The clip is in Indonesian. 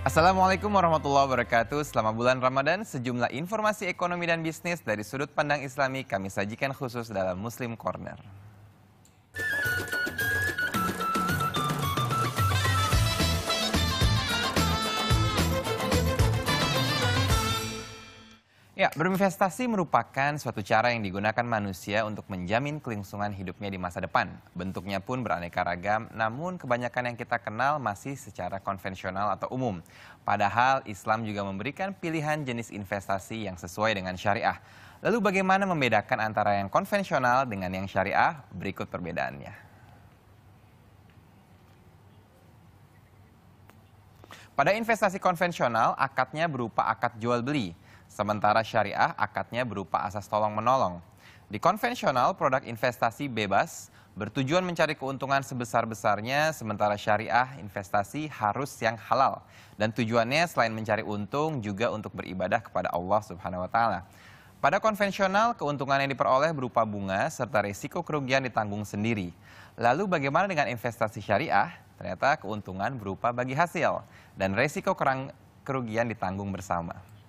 Assalamualaikum warahmatullahi wabarakatuh. Selama bulan Ramadan, sejumlah informasi ekonomi dan bisnis dari sudut pandang islami kami sajikan khusus dalam Muslim Corner. Ya, berinvestasi merupakan suatu cara yang digunakan manusia untuk menjamin kelangsungan hidupnya di masa depan. Bentuknya pun beraneka ragam, namun kebanyakan yang kita kenal masih secara konvensional atau umum. Padahal Islam juga memberikan pilihan jenis investasi yang sesuai dengan syariah. Lalu bagaimana membedakan antara yang konvensional dengan yang syariah? Berikut perbedaannya. Pada investasi konvensional, akadnya berupa akad jual beli. Sementara syariah akadnya berupa asas tolong-menolong. Di konvensional, produk investasi bebas bertujuan mencari keuntungan sebesar-besarnya, sementara syariah investasi harus yang halal. Dan tujuannya selain mencari untung, juga untuk beribadah kepada Allah Subhanahu wa Ta'ala. Pada konvensional, keuntungan yang diperoleh berupa bunga serta risiko kerugian ditanggung sendiri. Lalu bagaimana dengan investasi syariah? Ternyata keuntungan berupa bagi hasil dan risiko kerugian ditanggung bersama.